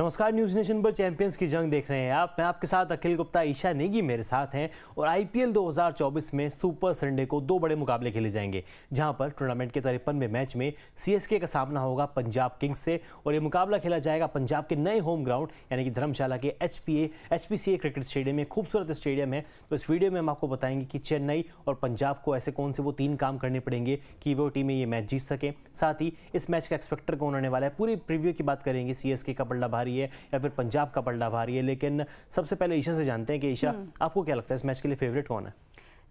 नमस्कार news nation पर champions की जंग देख रहे हैं आप मैं आपके साथ अखिल गुप्ता ईशा नेगी मेरे साथ हैं और आईपीएल 2024 में सुपर संडे को दो बड़े मुकाबले खेले जाएंगे जहां पर टूर्नामेंट के तिरपनवे मैच में सीएसके का सामना होगा पंजाब किंग्स से और ये मुकाबला खेला जाएगा पंजाब के नए होम ग्राउंड यानी कि धर्मशाला के एच पी क्रिकेट स्टेडियम में खूबसूरत स्टेडियम है तो इस वीडियो में हम आपको बताएंगे कि चेन्नई और पंजाब को ऐसे कौन से वो तीन काम करने पड़ेंगे कि वो टीमें ये मैच जीत सकें साथ ही इस मैच का एक्सपेक्टर कौन होने वाला है पूरी प्रिव्यू की बात करेंगे सी का बल्ला भारी भारी है या फिर पंजाब का पलड़ा भारी है लेकिन सबसे पहले ईशा से जानते हैं कि ईशा हम्म। आपको क्या लगता है इस मैच के लिए फेवरेट कौन है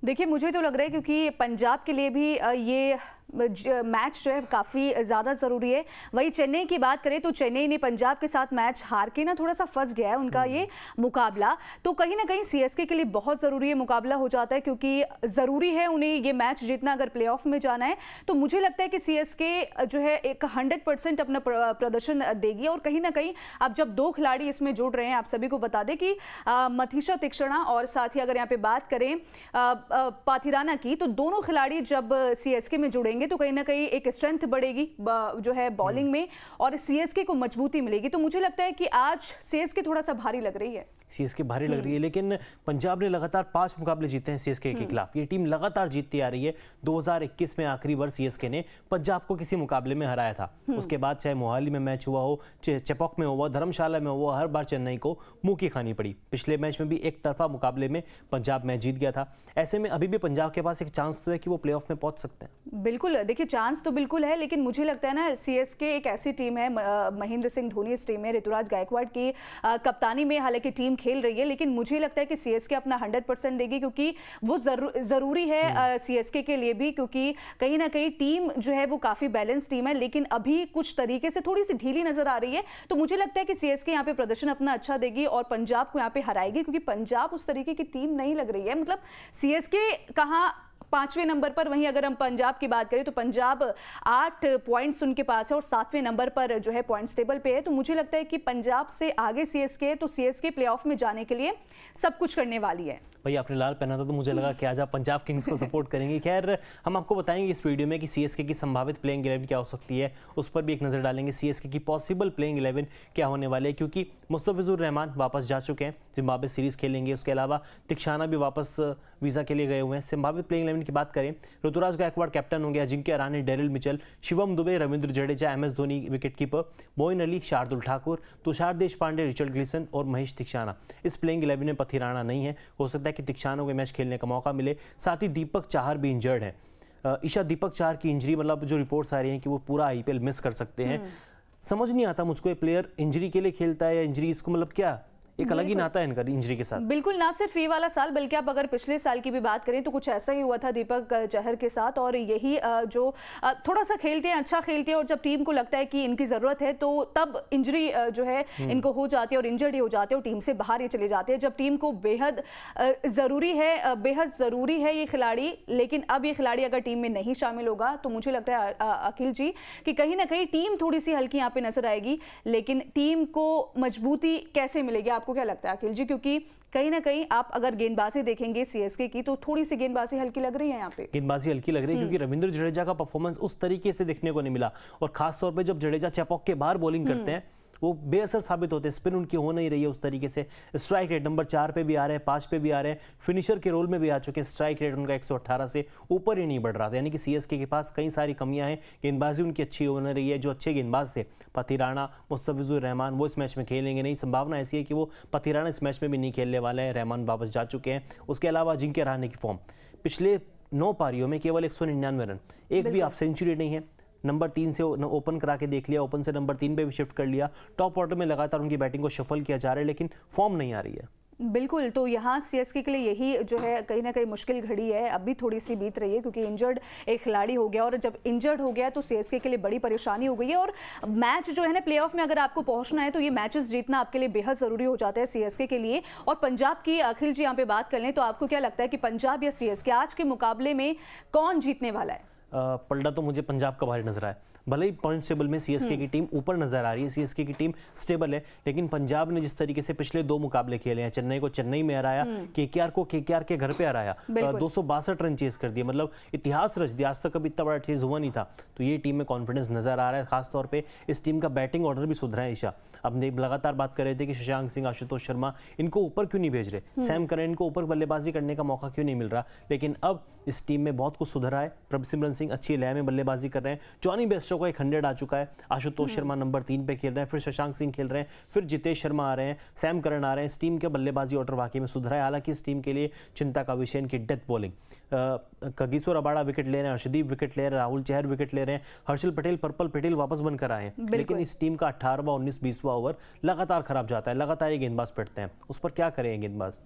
देखिए मुझे तो लग रहा है क्योंकि पंजाब के लिए भी ये मैच जो है काफ़ी ज़्यादा ज़रूरी है वही चेन्नई की बात करें तो चेन्नई ने पंजाब के साथ मैच हार के ना थोड़ा सा फंस गया है उनका ये मुकाबला तो कहीं ना कहीं सीएसके के लिए बहुत ज़रूरी है मुकाबला हो जाता है क्योंकि ज़रूरी है उन्हें ये मैच जीतना अगर प्ले में जाना है तो मुझे लगता है कि सीएसके जो है एक हंड्रेड अपना प्रदर्शन देगी और कहीं ना कहीं अब जब दो खिलाड़ी इसमें जुड़ रहे हैं आप सभी को बता दें कि मथीशा तिक्षणा और साथ ही अगर यहाँ पे बात करें पाथिराना की तो दोनों खिलाड़ी जब सीएसके में जुड़ेंगे तो कहीं ना कहीं एक स्ट्रेंथ बढ़ेगी जो है बॉलिंग हम्म। में और सीएसके को मजबूती मिलेगी तो मुझे लगता है कि आज सीएसके थोड़ा सा भारी लग रही है सीएसके भारी लग रही है हम्म। लेकिन पंजाब ने लगातार पांच मुकाबले जीते हैं सीएसके के हम्म। खिलाफ ये टीम लगातार जीतती आ रही है 2021 में आखिरी बार सीएसके ने पंजाब को किसी मुकाबले में हराया था उसके बाद चाहे मोहाली में मैच हुआ हो चाहे चपौक में हुआ धर्मशाला में हुआ हर बार चेन्नई को मुंह की खानी पड़ी पिछले मैच में भी एक तरफा मुकाबले में पंजाब मैच जीत गया था ऐसे में अभी भी पंजाब के पास एक चांस तो है कि वो प्ले में पहुंच सकते हैं बिल्कुल बिल्कुल देखिए चांस तो बिल्कुल है लेकिन मुझे लगता है ना सीएसके एक ऐसी टीम है महेंद्र सिंह धोनी इस टीम है ऋतुराज गायकवाड़ की कप्तानी में हालांकि टीम खेल रही है लेकिन मुझे लगता है कि सीएसके अपना हंड्रेड परसेंट देगी क्योंकि वो ज़रूरी है सीएसके हम्म। के लिए भी क्योंकि कहीं ना कहीं टीम जो है वो काफ़ी बैलेंस टीम है लेकिन अभी कुछ तरीके से थोड़ी सी ढीली नज़र आ रही है तो मुझे लगता है कि सीएसके यहाँ पे प्रदर्शन अपना अच्छा देगी और पंजाब को यहाँ पे हराएगी क्योंकि पंजाब उस तरीके की टीम नहीं लग रही है मतलब सीएसके कहाँ पांचवें नंबर पर वहीं अगर हम पंजाब की बात करें तो पंजाब आठ पॉइंट्स उनके पास है और सातवें नंबर पर जो है पॉइंट्स टेबल पे है तो मुझे लगता है कि पंजाब से आगे सीएसके तो सीएसके प्लेऑफ में जाने के लिए सब कुछ करने वाली है भाई आपने लाल पहना था तो मुझे लगा कि आज आप पंजाब किंग्स को सपोर्ट करेंगे खैर हम आपको बताएंगे इस वीडियो में कि सीएसके की संभावित प्लेइंग इलेवन क्या हो सकती है उस पर भी एक नज़र डालेंगे सीएसके की पॉसिबल प्लेइंग इलेवन क्या होने वाले है क्योंकि मुस्तफ़िजुर रहमान वापस जा चुके हैं जिम्बाबे सीरीज़ खेलेंगे उसके अलावा तिक्षाना भी वापस वीज़ा के लिए गए हुए हैं संभावित प्लेइंग इलेवन इलेवन की बात करें ऋतुराज गायकवाड़ कैप्टन होंगे Ajinkya Rahane Daryl Mitchell Shivam Dube Ravindra Jadeja M S Dhoni wicketkeeper Moeen Ali Shardul Thakur Tushar Deshpande Richard glisten और महेश तिक्षाना इस प्लेइंग इलेवन में पथी राणा नहीं है हो सकता है कि तिक्षाना को मैच खेलने का मौका मिले साथ ही दीपक चाहर भी इंजर्ड है ईशा दीपक चाहर की इंजरी मतलब जो रिपोर्ट्स आ रही हैं कि वो पूरा आई मिस कर सकते हैं हम्म। समझ नहीं आता मुझको ये प्लेयर इंजरी के लिए खेलता है या इंजरी इसको मतलब क्या एक अलग ही नाता है इनका इंजरी के साथ बिल्कुल ना सिर्फ ये वाला साल बल्कि आप अगर पिछले साल की भी बात करें तो कुछ ऐसा ही हुआ था दीपक जहर के साथ और यही जो थोड़ा सा खेलते हैं अच्छा खेलते हैं और जब टीम को लगता है कि इनकी ज़रूरत है तो तब इंजरी जो है हम्म। इनको हो जाती है और इंजर्ड ही हो जाते हैं और टीम से बाहर ही चले जाते हैं जब टीम को बेहद ज़रूरी है बेहद ज़रूरी है ये खिलाड़ी लेकिन अब ये खिलाड़ी अगर टीम में नहीं शामिल होगा तो मुझे लगता है अखिल जी कि कहीं ना कहीं टीम थोड़ी सी हल्की यहाँ पे नजर आएगी लेकिन टीम को मजबूती कैसे मिलेगी आप आपको क्या लगता है अखिल जी क्योंकि कहीं ना कहीं आप अगर गेंदबाजी देखेंगे सीएसके की तो थोड़ी सी गेंदबाजी हल्की लग रही है यहाँ पे गेंदबाजी हल्की लग रही है हम्म। क्योंकि रविंद्र जडेजा का परफॉर्मेंस उस तरीके से देखने को नहीं मिला और खासतौर पर जब जडेजा चेपॉक के बाहर बॉलिंग हम्म। करते हैं वो बेअसर साबित होते हैं स्पिन उनकी हो नहीं रही है उस तरीके से स्ट्राइक रेट नंबर चार पे भी आ रहे हैं पाँच पे भी आ रहे हैं फिनिशर के रोल में भी आ चुके हैं स्ट्राइक रेट उनका 118 से ऊपर ही नहीं बढ़ रहा था यानी कि सीएसके के पास कई सारी कमियां हैं गेंदबाजी उनकी अच्छी हो नहीं रही है जो अच्छे गेंदबाज थे पथिराना मुस्तफिजुर रहमान वो इस मैच में खेलेंगे नहीं संभावना ऐसी है कि वो पथिराना इस मैच में भी नहीं खेलने वाले हैं रहमान वापस जा चुके हैं उसके अलावा जिनके रहने की फॉर्म पिछले नौ पारियों में केवल एक रन एक भी आप सेंचुरी नहीं है नंबर तीन से ओपन करा के देख लिया ओपन से नंबर तीन पे भी शिफ्ट कर लिया टॉप ऑर्डर में लगातार उनकी बैटिंग को शफल किया जा रहा है लेकिन फॉर्म नहीं आ रही है बिल्कुल तो यहाँ सीएसके के लिए यही जो है कहीं ना कहीं मुश्किल घड़ी है अब भी थोड़ी सी बीत रही है क्योंकि इंजर्ड एक खिलाड़ी हो गया और जब इंजर्ड हो गया तो सीएसके के लिए बड़ी परेशानी हो गई है और मैच जो है ना प्लेऑफ में अगर आपको पहुंचना है तो ये मैचेस जीतना आपके लिए बेहद ज़रूरी हो जाता है सी के लिए और पंजाब की अखिल जी यहाँ पे बात कर लें तो आपको क्या लगता है कि पंजाब या सी आज के मुकाबले में कौन जीतने वाला है पलटा तो मुझे पंजाब का भारी नजर आया भले ही पॉइंट टेबल में सीएसके की टीम हम्म। ऊपर नजर आ रही है सीएसके की टीम स्टेबल है लेकिन पंजाब ने जिस तरीके से पिछले दो मुकाबले खेले हैं चेन्नई को चेन्नई में हराया केकेआर हम्म। को केकेआर के घर पे हराया दो सौ बासठ रन चेस कर दिए मतलब इतिहास रच दिया आज तक अब इतना बड़ा ठेस हुआ नहीं था तो ये टीम में कॉन्फिडेंस नजर आ रहा है खासतौर पर इस टीम का बैटिंग ऑर्डर भी सुधरा है ईशा अब लगातार बात कर रहे थे कि शशांक सिंह आशुतोष शर्मा इनको ऊपर क्यों नहीं भेज रहे हम्म। सैम करेन को ऊपर बल्लेबाजी करने का मौका क्यों नहीं मिल रहा लेकिन अब इस टीम में बहुत कुछ सुधरा है प्रभसिमरन सिंह बॉलिंग अच्छी लय में बल्लेबाजी कर रहे हैं जॉनी बेस्टो का एक हंड्रेड आ चुका है आशुतोष शर्मा नंबर तीन पे खेल रहे हैं फिर शशांक सिंह खेल रहे हैं फिर जितेश शर्मा आ रहे हैं सैम करण आ रहे हैं इस टीम के बल्लेबाजी ऑर्डर वाकई में सुधरा है हालांकि इस टीम के लिए चिंता का विषय इनकी death bowling Kagiso Rabada wicket ले रहे हैं हर्षदीप विकेट ले रहे हैं राहुल चेहर विकेट ले रहे हैं हर्षल पटेल पर्पल पटेल वापस बनकर आए हैं लेकिन इस टीम का अठारहवा उन्नीस बीसवा ओवर लगातार खराब जाता है लगातार ये गेंदबाज पिटते हैं उस पर क्या करें गेंदबाज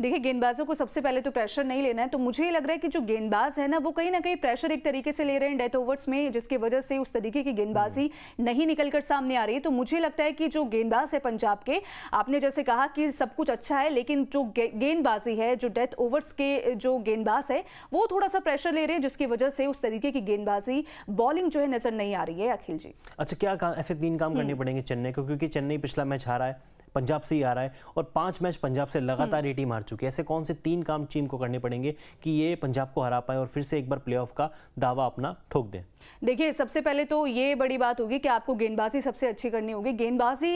देखिए गेंदबाजों को सबसे पहले तो प्रेशर नहीं लेना है तो मुझे ये लग रहा है कि जो गेंदबाज है ना वो कहीं ना कहीं प्रेशर एक तरीके से ले रहे हैं डेथ ओवर्स में जिसकी वजह से उस तरीके की गेंदबाजी हम्म। नहीं निकल कर सामने आ रही है तो मुझे लगता है कि जो गेंदबाज है पंजाब के आपने जैसे कहा कि सब कुछ अच्छा है लेकिन जो गेंदबाजी है जो डेथ ओवर्स के जो गेंदबाज है वो थोड़ा सा प्रेशर ले रहे हैं जिसकी वजह से उस तरीके की गेंदबाजी बॉलिंग जो है नजर नहीं आ रही है अखिल जी अच्छा क्या ऐसे तीन काम करने हम्म। पड़ेंगे चेन्नई को क्योंकि चेन्नई पिछला मैच हारा है पंजाब से ही आ रहा है और पांच मैच पंजाब से लगातार ये हम्म। टीम हार चुकी है ऐसे कौन से तीन काम टीम को करने पड़ेंगे कि ये पंजाब को हरा पाए और फिर से एक बार प्ले का दावा अपना ठोक दें देखिए सबसे पहले तो ये बड़ी बात होगी कि आपको गेंदबाजी सबसे अच्छी करनी होगी गेंदबाजी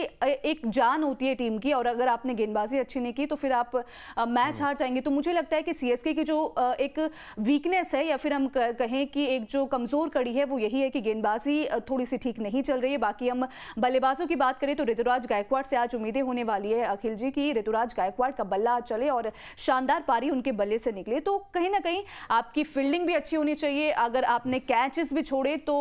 एक जान होती है टीम की और अगर आपने गेंदबाजी अच्छी नहीं की तो फिर आप मैच हार जाएंगे तो मुझे लगता है कि सीएसके की जो एक वीकनेस है या फिर हम कहें कि एक जो कमज़ोर कड़ी है वो यही है कि गेंदबाजी थोड़ी सी ठीक नहीं चल रही है बाकी हम बल्लेबाजों की बात करें तो ऋतुराज गायकवाड़ से आज उम्मीदें होने वाली है अखिल जी की ऋतुराज गायकवाड़ का बल्ला चले और शानदार पारी उनके बल्ले से निकले तो कहीं ना कहीं आपकी फील्डिंग भी अच्छी होनी चाहिए अगर आपने कैचेस भी छोड़ जोड़े तो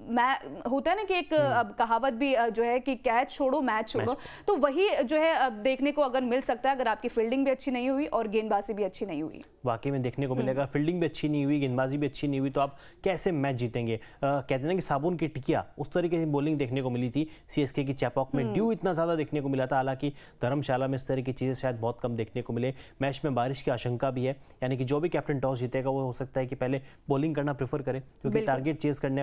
होता है ना कि एक हम्म। कहावत भी जो है कि कैच छोड़ो मैच छोड़ो तो वही जो है देखने को अगर मिल सकता है अगर आपकी फील्डिंग भी अच्छी नहीं हुई और गेंदबाजी भी अच्छी नहीं हुई वाकई में देखने को मिलेगा फील्डिंग हम्म। भी अच्छी नहीं हुई गेंदबाजी भी अच्छी नहीं हुई तो आप कैसे मैच जीतेंगे आ, कहते ना कि साबुन की टिकिया उस तरीके की बॉलिंग देखने को मिली थी सीएसके की चैपॉक में ड्यू हम्म। इतना ज़्यादा देखने को मिला था हालांकि धर्मशाला में इस तरह की चीज़ें शायद बहुत कम देखने को मिले मैच में बारिश की आशंका भी है यानी कि जो भी कैप्टन टॉस जीतेगा वो हो सकता है कि पहले बॉलिंग करना प्रेफर करें क्योंकि टारगेट चेज करने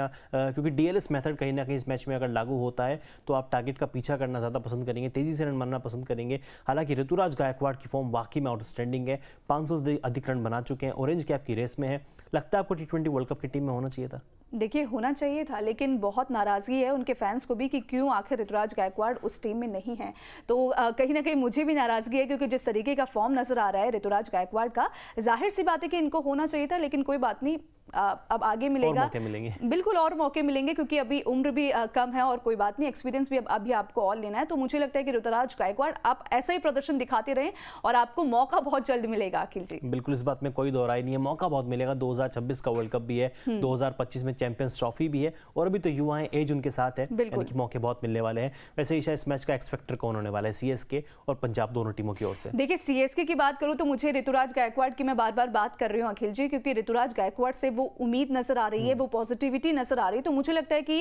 क्योंकि डीएलएस मेथड कहीं ना कहीं इस मैच में अगर लागू होता है तो आप टारगेट का पीछा करना ज़्यादा पसंद करेंगे तेज़ी से रन मारना पसंद करेंगे हालांकि ऋतुराज गायकवाड़ की फॉर्म वाकई में आउटस्टैंडिंग है पाँच सौ अधिक रन बना चुके हैं ऑरेंज कैप की रेस में है लगता है आपको टी ट्वेंटी वर्ल्ड कप की टीम में होना चाहिए था देखिए होना चाहिए था लेकिन बहुत नाराज़गी है उनके फैंस को भी कि क्यों आखिर ऋतुराज गायकवाड़ उस टीम में नहीं है तो कहीं ना कहीं मुझे भी नाराज़गी है क्योंकि जिस तरीके का फॉर्म नज़र आ रहा है ऋतुराज गायकवाड़ का जाहिर सी बात है कि इनको होना चाहिए था लेकिन कोई बात नहीं अब आगे मिलेगा और मिलेंगे बिल्कुल और मौके मिलेंगे क्योंकि अभी उम्र भी कम है और कोई बात नहीं एक्सपीरियंस भी अब अभी आपको और लेना है तो मुझे लगता है कि ऋतुराज गायकवाड़ आप ऐसा ही प्रदर्शन दिखाते रहें और आपको मौका बहुत जल्द मिलेगा अखिल जी बिल्कुल इस बात में कोई दोहराई नहीं है मौका बहुत मिलेगा दो का वर्ल्ड कप भी है हम्म। दो में चैंपियंस ट्रॉफी भी है और अभी तो युवा है एज उनके साथ है बिल्कुल मौके बहुत मिलने वाले हैं वैसे ईशा इस मैच का एक्सपेक्टर कौन होने वाला है सीएसके और पंजाब दोनों टीमों की ओर से देखिए सीएसके की बात करूँ तो मुझे ऋतुराज गायकवाड़ की मैं बार बार बात कर रही हूँ अखिल जी क्योंकि ऋतुराज गायकवाड़ से वो वो उम्मीद नजर आ रही है वो पॉजिटिविटी नजर आ रही है तो मुझे लगता है कि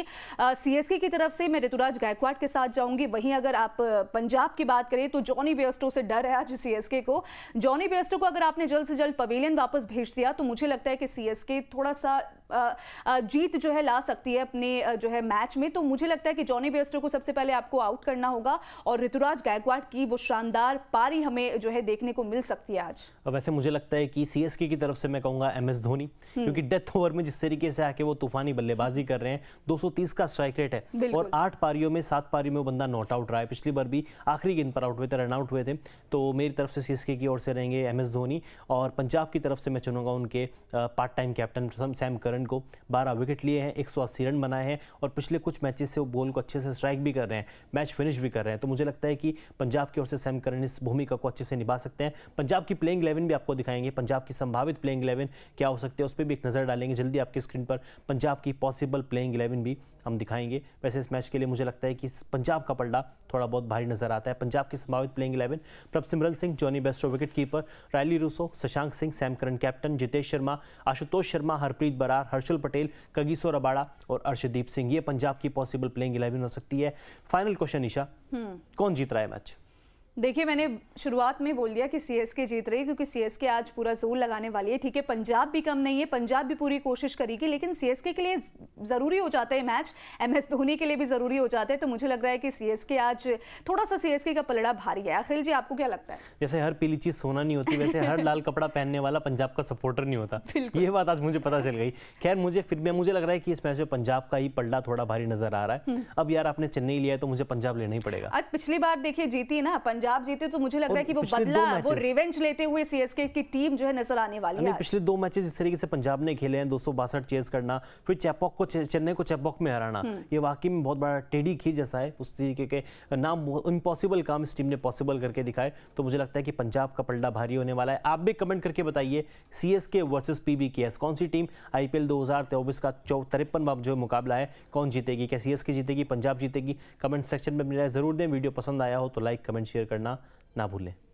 सीएसके की तरफ से मैं ऋतुराज गायकवाड़ के साथ जाऊंगी वहीं अगर आप पंजाब की बात करें तो जॉनी बेस्टो से डर है आज सीएसके को जॉनी बेस्टो को अगर आपने जल्द से जल्द पवेलियन वापस भेज दिया तो मुझे लगता है कि सीएसके थोड़ा सा जीत जो है ला सकती है अपने जो है मैच में तो मुझे लगता है कि जॉनी बेस्टो को सबसे पहले आपको आउट करना होगा और ऋतुराज गायकवाड़ की वो शानदार पारी हमें जो है देखने को मिल सकती है आज वैसे मुझे लगता है कि सीएसके की तरफ से मैं कहूंगा एम एस धोनी हम्म। क्योंकि डेथ ओवर में जिस तरीके से आके वो तूफानी बल्लेबाजी कर रहे हैं 230 का स्ट्राइक रेट है और आठ पारियों में सात पारियों में बंदा नॉट आउट रहा है पिछली बार भी आखिरी गेंद पर आउट हुए थे रन आउट हुए थे तो मेरी तरफ से सीएसके की ओर से रहेंगे एम एस धोनी और पंजाब की तरफ से मैं चुनूंगा उनके part time captain Sam Curran को बारह विकेट लिए हैं एक रन बनाए हैं और पिछले कुछ मैचेस से वो बॉल को अच्छे से स्ट्राइक भी कर रहे हैं मैच फिनिश भी कर रहे हैं तो मुझे लगता है कि पंजाब की ओर से सैम करन इस भूमिका को अच्छे से निभा सकते हैं पंजाब की प्लेइंग इलेवन भी आपको दिखाएंगे पंजाब की संभावित प्लेइंग इलेवन क्या हो सकती है उस पर भी एक नज़र नज़र डालेंगे जल्दी आपकी स्क्रीन पर पंजाब की पॉसिबल प्लेइंग इलेवन भी हम दिखाएंगे वैसे इस मैच के लिए मुझे लगता है कि पंजाब का पलड़ा थोड़ा बहुत भारी नजर आता है पंजाब की संभावित playing eleven Prabhsimran Singh Jonny Bairstow wicket keeper Rilee Rossouw Shashank Singh Sam Curran captain Jitesh Sharma Ashutosh Sharma Harpreet Brar Harshal Patel Kagiso Rabada और अर्षदीप सिंह ये पंजाब की पॉसिबल प्लेइंग इलेवन हो सकती है फाइनल क्वेश्चन ईशा हम्म। कौन जीत रहा है मैच देखिए मैंने शुरुआत में बोल दिया कि सीएसके जीत रही है क्योंकि सीएसके आज पूरा जोर लगाने वाली है ठीक है पंजाब भी कम नहीं है पंजाब भी पूरी कोशिश करेगी लेकिन सीएसके के लिए ज़रूरी हो जाता है मैच एमएस धोनी के लिए भी ज़रूरी हो जाता है तो मुझे लग रहा है कि सीएसके आज थोड़ा सा सीएसके का पलड़ा भारी है अखिल जी आपको क्या लगता है जैसे हर पीली चीज़ सोना नहीं होती वैसे हर लाल कपड़ा पहनने वाला पंजाब का सपोर्टर नहीं होता ये बात आज मुझे पता चल गई खैर मुझे फिर भी मुझे लग रहा है कि इस मैच में पंजाब का ही पलड़ा थोड़ा भारी नजर आ रहा है हम्म। अब यार आपने चेन्नई लिया है तो मुझे पंजाब लेना ही पड़ेगा आज पिछली बार देखिए जीती ना पंजाब जीते तो मुझे लग रहा है कि वो बदला वो रिवेंज लेते हुए सीएसके की टीम जो है नजर आने वाली है पिछले दो मैचेस इस तरीके से पंजाब ने खेले हैं दो चेज करना फिर चैपॉक को चेन्नई को चैपॉक में हराना हम्म। ये वाकई में बहुत बड़ा टेढ़ी खीर जैसा है उस तरीके के नाम इम्पॉसिबल काम इस टीम ने पॉसिबल करके दिखाए तो मुझे लगता है कि पंजाब का पलड़ा भारी होने वाला है आप भी कमेंट करके बताइए C S K versus P B K S कौन सी टीम आई पी एल दो हज़ार तेईस का चौ तिरपन जो मुकाबला है कौन जीतेगी क्या सी एस के जीतेगी पंजाब जीतेगी कमेंट सेक्शन में ज़रूर दें वीडियो पसंद आया हो तो लाइक कमेंट शेयर करना ना भूलें